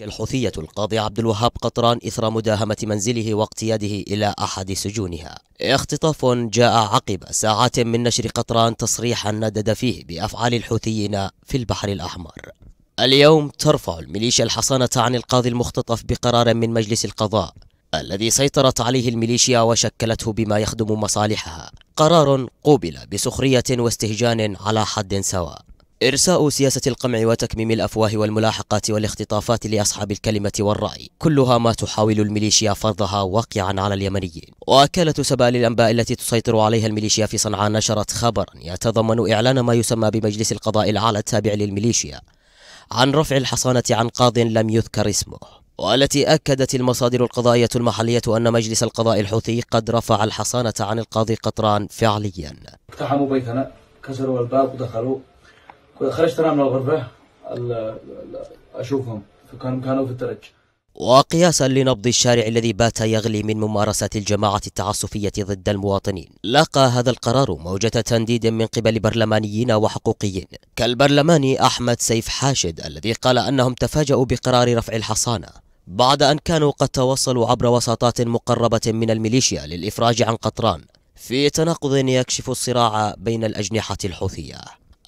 الحوثية القاضي عبد الوهاب قطران إثر مداهمة منزله واقتياده إلى أحد سجونها اختطاف جاء عقب ساعات من نشر قطران تصريحا ندد فيه بأفعال الحوثيين في البحر الأحمر اليوم ترفع الميليشيا الحصانة عن القاضي المختطف بقرار من مجلس القضاء الذي سيطرت عليه الميليشيا وشكلته بما يخدم مصالحها قرار قوبل بسخرية واستهجان على حد سواء إرساء سياسة القمع وتكميم الأفواه والملاحقات والاختطافات لأصحاب الكلمة والرأي كلها ما تحاول الميليشيا فرضها واقعا على اليمنيين وكالة سبا للأنباء التي تسيطر عليها الميليشيا في صنعاء نشرت خبرا يتضمن إعلان ما يسمى بمجلس القضاء الأعلى التابع للميليشيا عن رفع الحصانة عن قاض لم يذكر اسمه والتي أكدت المصادر القضائية المحلية أن مجلس القضاء الحوثي قد رفع الحصانة عن القاضي قطران فعليا اقتحموا بيتنا كسروا الباب ودخلوا خرجت انا من الغرفه اشوفهم فكانوا كانوا في الدرج وقياسا لنبض الشارع الذي بات يغلي من ممارسة الجماعة التعسفية ضد المواطنين لاقى هذا القرار موجة تنديد من قبل برلمانيين وحقوقيين كالبرلماني أحمد سيف حاشد الذي قال أنهم تفاجأوا بقرار رفع الحصانة بعد أن كانوا قد توصلوا عبر وساطات مقربة من الميليشيا للإفراج عن قطران في تناقض يكشف الصراع بين الأجنحة الحوثية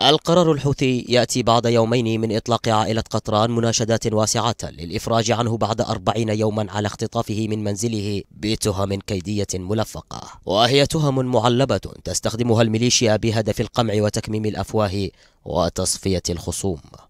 القرار الحوثي يأتي بعد يومين من إطلاق عائلة قطران مناشدات واسعة للإفراج عنه بعد أربعين يوما على اختطافه من منزله بتهم كيدية ملفقة وهي تهم معلبة تستخدمها الميليشيا بهدف القمع وتكميم الأفواه وتصفية الخصوم